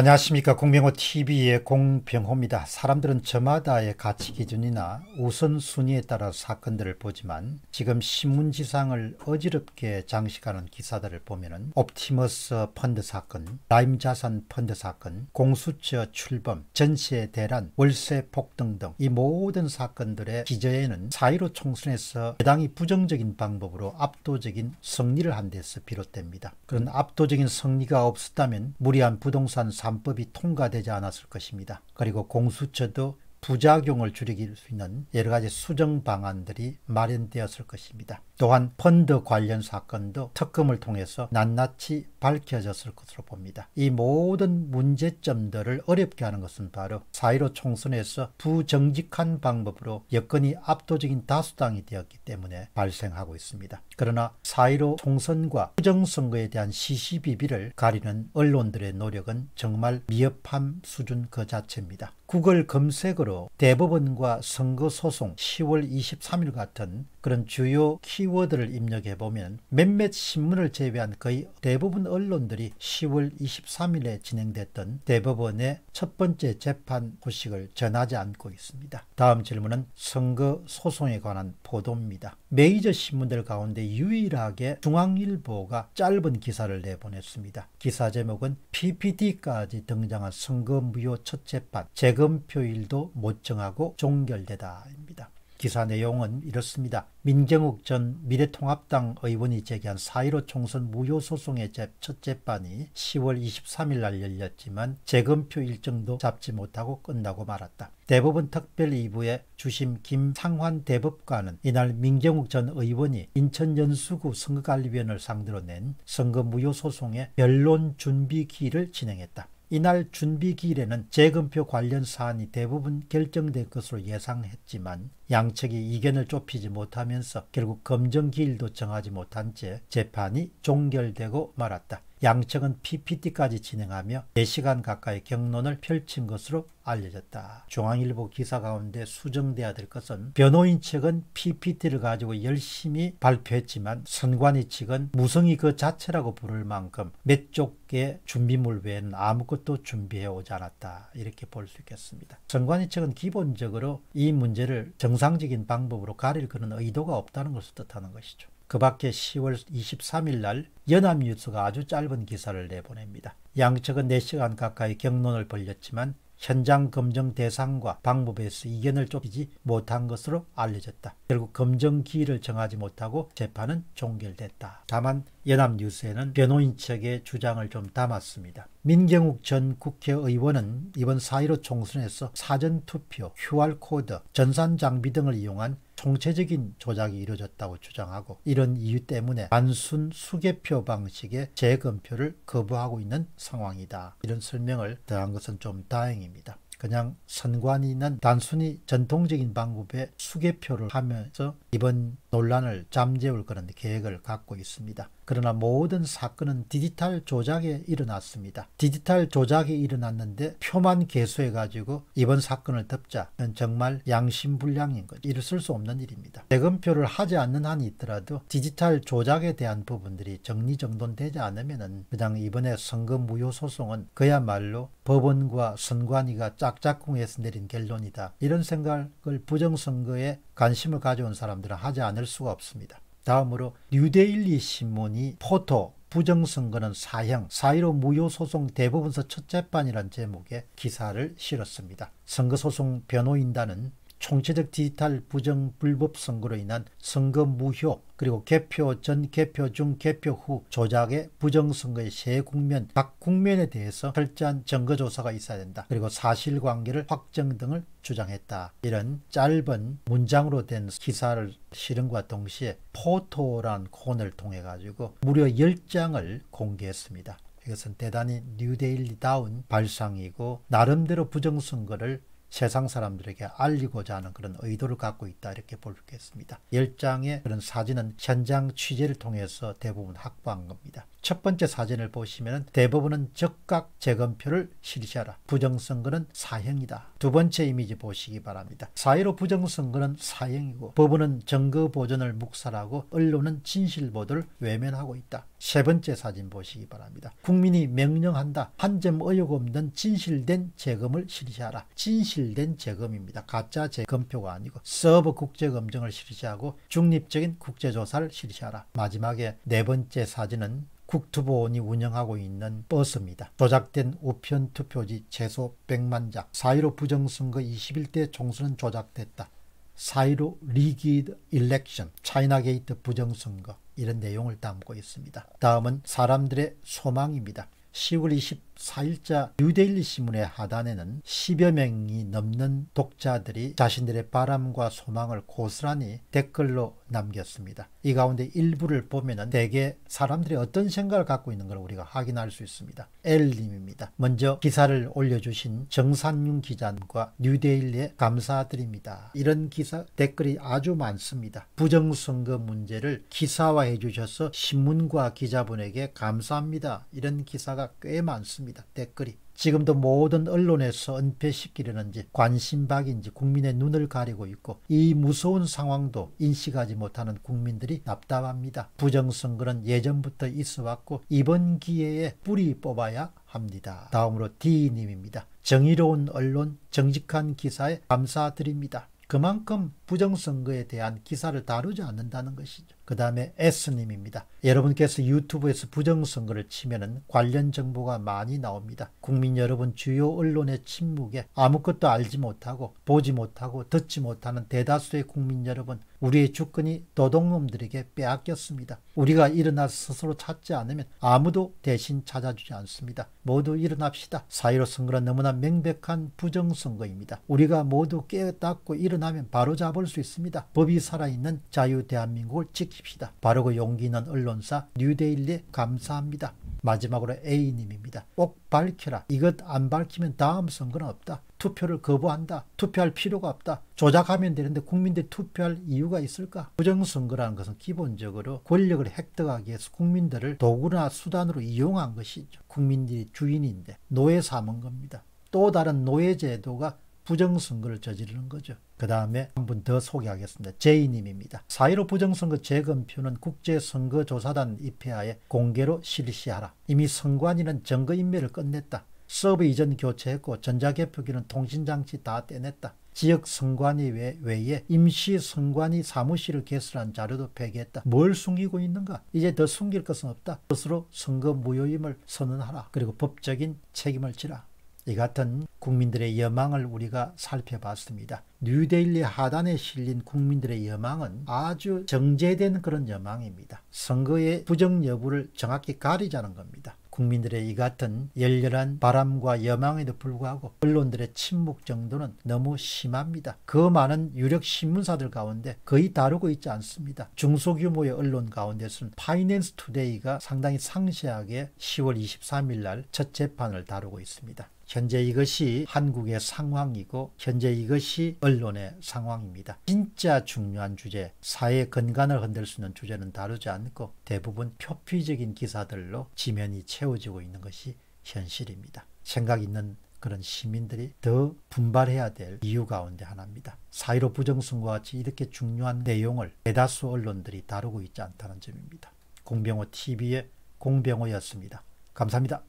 안녕하십니까 공병호 TV의 공병호입니다. 사람들은 저마다의 가치 기준이나 우선순위에 따라 사건들을 보지만 지금 신문지상을 어지럽게 장식하는 기사들을 보면은 옵티머스 펀드 사건, 라임 자산 펀드 사건, 공수처 출범, 전세 대란, 월세 폭등 등 이 모든 사건들의 기저에는 사1로 총선에서 여당이 부정적인 방법으로 압도적인 승리를한 데서 비롯됩니다. 그런 압도적인 승리가 없었다면 무리한 부동산 사 간법이 통과되지 않았을 것입니다. 그리고 공수처도 부작용을 줄이길 수 있는 여러 가지 수정 방안들이 마련되었을 것입니다. 또한 펀드 관련 사건도 특검을 통해서 낱낱이 밝혀졌을 것으로 봅니다. 이 모든 문제점들을 어렵게 하는 것은 바로 사1 5 총선에서 부정직한 방법으로 여건이 압도적인 다수당이 되었기 때문에 발생하고 있습니다. 그러나 사1 5 총선과 부정선거에 대한 시시비비를 가리는 언론들의 노력은 정말 미흡함 수준 그 자체입니다. 구글 검색으로 대법원과 선거소송 10월 23일 같은 그런 주요 키워드를 입력해 보면 몇몇 신문을 제외한 거의 대부분 언론들이 10월 23일에 진행됐던 대법원의 첫 번째 재판 소식을 전하지 않고 있습니다. 다음 질문은 선거 소송에 관한 보도입니다. 메이저 신문들 가운데 유일하게 중앙일보가 짧은 기사를 내보냈습니다. 기사 제목은 PPT까지 등장한 선거 무효 첫 재판 재검표일도 못 정하고 종결되다입니다. 기사 내용은 이렇습니다. 민경욱 전 미래통합당 의원이 제기한 4.15 총선 무효소송의 첫 재판이 10월 23일 날 열렸지만 재검표 일정도 잡지 못하고 끝나고 말았다. 대법원 특별 2부의 주심 김상환 대법관은 이날 민경욱 전 의원이 인천 연수구 선거관리위원을 상대로 낸 선거 무효소송의 변론 준비기를 진행했다. 이날 준비 기일에는 재검표 관련 사안이 대부분 결정될 것으로 예상했지만 양측이 이견을 좁히지 못하면서 결국 검정 기일도 정하지 못한 채 재판이 종결되고 말았다. 양측은 PPT까지 진행하며 4시간 가까이 경론을 펼친 것으로 알려졌다. 중앙일보 기사 가운데 수정돼야 될 것은 변호인 측은 PPT를 가지고 열심히 발표했지만 선관위 측은 무성이 그 자체라고 부를 만큼 몇 쪽의 준비물 외에는 아무것도 준비해 오지 않았다. 이렇게 볼 수 있겠습니다. 선관위 측은 기본적으로 이 문제를 정 정상적인 방법으로 가릴 그런 의도가 없다는 것을 뜻하는 것이죠. 그 밖에 10월 23일 날 연합뉴스가 아주 짧은 기사를 내보냅니다. 양측은 4시간 가까이 경론을 벌렸지만 현장 검증 대상과 방법에서 이견을 좁히지 못한 것으로 알려졌다. 결국 검증 기일을 정하지 못하고 재판은 종결됐다. 다만 연합뉴스에는 변호인 측의 주장을 좀 담았습니다. 민경욱 전 국회의원은 이번 4.15 총선에서 사전투표, QR코드, 전산장비 등을 이용한 총체적인 조작이 이루어졌다고 주장하고 이런 이유 때문에 단순 수개표 방식의 재검표를 거부하고 있는 상황이다. 이런 설명을 더한 것은 좀 다행입니다. 그냥 선관위는 단순히 전통적인 방법의 수개표를 하면서 이번 논란을 잠재울 그런 계획을 갖고 있습니다. 그러나 모든 사건은 디지털 조작에 일어났습니다. 디지털 조작이 일어났는데 표만 개수해가지고 이번 사건을 덮자 정말 양심불량인 것. 죠 일을쓸 수 없는 일입니다. 대금표를 하지 않는 한이 있더라도 디지털 조작에 대한 부분들이 정리정돈되지 않으면 그냥 이번에 선거 무효 소송은 그야말로 법원과 선관위가 짝짝꿍해서 내린 결론이다. 이런 생각을 부정선거에 관심을 가져온 사람들은 하지 않을 수가 없습니다. 다음으로 뉴데일리 신문이 포토 부정선거는 사형, 사의로 무효소송 대법원서 첫 재판이란 제목의 기사를 실었습니다. 선거소송 변호인단은 총체적 디지털 부정 불법 선거로 인한 선거 무효 그리고 개표 전 개표 중 개표 후 조작의 부정선거의 세 국면 각 국면에 대해서 철저한 증거조사가 있어야 된다. 그리고 사실관계를 확정 등을 주장했다. 이런 짧은 문장으로 된 기사를 실은과 동시에 포토란 콘을 통해 가지고 무려 10장을 공개했습니다. 이것은 대단히 뉴데일리다운 발상이고 나름대로 부정선거를 세상 사람들에게 알리고자 하는 그런 의도를 갖고 있다 이렇게 볼 수 있겠습니다. 10장의 그런 사진은 현장 취재를 통해서 대부분 확보한 겁니다. 첫 번째 사진을 보시면 대부분은 적각 재검표를 실시하라. 부정선거는 사형이다. 두 번째 이미지 보시기 바랍니다. 사회로 부정선거는 사형이고 법원은 정거 보존을 묵살하고 언론은 진실 보도를 외면하고 있다. 세 번째 사진 보시기 바랍니다. 국민이 명령한다. 한 점의혹 없는 진실된 재검을 실시하라. 진실 실된 재검입니다. 가짜 재검표가 아니고 서브 국제 검증을 실시하고 중립적인 국제조사를 실시하라. 마지막에 네 번째 사진은 국토보원이 운영하고 있는 버스입니다. 조작된 우편 투표지 최소 100만 장, 4.15 부정선거 21대 총선은 조작됐다. 4.15 리기드 일렉션, 차이나 게이트 부정선거 이런 내용을 담고 있습니다. 다음은 사람들의 소망입니다. 10월 4일자 뉴데일리 신문의 하단에는 10여 명이 넘는 독자들이 자신들의 바람과 소망을 고스란히 댓글로 남겼습니다. 이 가운데 일부를 보면 대개 사람들이 어떤 생각을 갖고 있는 걸 우리가 확인할 수 있습니다. 엘님입니다. 먼저 기사를 올려주신 정산윤 기자님과 뉴데일리에 감사드립니다. 이런 기사 댓글이 아주 많습니다. 부정선거 문제를 기사화해 주셔서 신문과 기자분에게 감사합니다. 이런 기사가 꽤 많습니다. 있습니다. 댓글이 지금도 모든 언론에서 은폐시키려는지 관심박인지 국민의 눈을 가리고 있고 이 무서운 상황도 인식하지 못하는 국민들이 납답합니다. 부정선거는 예전부터 있어 왔고 이번 기회에 뿌리 뽑아야 합니다. 다음으로 D님입니다. 정의로운 언론, 정직한 기사에 감사드립니다. 그만큼 부정선거에 대한 기사를 다루지 않는다는 것이죠. 그 다음에 S님입니다. 여러분께서 유튜브에서 부정선거를 치면 관련 정보가 많이 나옵니다. 국민 여러분 주요 언론의 침묵에 아무것도 알지 못하고 보지 못하고 듣지 못하는 대다수의 국민 여러분 우리의 주권이 노동놈들에게 빼앗겼습니다. 우리가 일어나서 스스로 찾지 않으면 아무도 대신 찾아주지 않습니다. 모두 일어납시다. 사이로 선거는 너무나 명백한 부정선거입니다. 우리가 모두 깨닫고 일어나면 바로잡을 수 있습니다. 법이 살아있는 자유 대한민국을 지킵시다. 바르고 그 용기 있는 언론사 뉴데일리 감사합니다. 마지막으로 A님입니다. 꼭 밝혀라. 이것 안 밝히면 다음 선거는 없다. 투표를 거부한다. 투표할 필요가 없다. 조작하면 되는데 국민들이 투표할 이유가 있을까? 부정선거라는 것은 기본적으로 권력을 획득하기 위해서 국민들을 도구나 수단으로 이용한 것이죠. 국민들이 주인인데 노예 삼은 겁니다. 또 다른 노예 제도가 부정선거를 저지르는 거죠. 그 다음에 한 분 더 소개하겠습니다. 제이님입니다. 사이로 부정선거 재검표는 국제선거조사단 입회하에 공개로 실시하라. 이미 선관위는 정거인멸을 끝냈다. 서브 이전 교체했고 전자개표기는 통신장치 다 떼냈다. 지역 선관위 외에 임시 선관위 사무실을 개설한 자료도 폐기했다. 뭘 숨기고 있는가? 이제 더 숨길 것은 없다. 스스로 선거 무효임을 선언하라. 그리고 법적인 책임을 지라. 이 같은 국민들의 여망을 우리가 살펴봤습니다. 뉴데일리 하단에 실린 국민들의 여망은 아주 정제된 그런 여망입니다. 선거의 부정 여부를 정확히 가리자는 겁니다. 국민들의 이 같은 열렬한 바람과 여망에도 불구하고 언론들의 침묵 정도는 너무 심합니다. 그 많은 유력 신문사들 가운데 거의 다루고 있지 않습니다. 중소규모의 언론 가운데서는 파이낸스 투데이가 상당히 상세하게 10월 23일 날 첫 재판을 다루고 있습니다. 현재 이것이 한국의 상황이고 현재 이것이 언론의 상황입니다. 진짜 중요한 주제, 사회 건강을 흔들 수 있는 주제는 다루지 않고 대부분 표피적인 기사들로 지면이 채워지고 있는 것이 현실입니다. 생각 있는 그런 시민들이 더 분발해야 될 이유 가운데 하나입니다. 사이로 부정선거와 같이 이렇게 중요한 내용을 대다수 언론들이 다루고 있지 않다는 점입니다. 공병호 TV의 공병호였습니다. 감사합니다.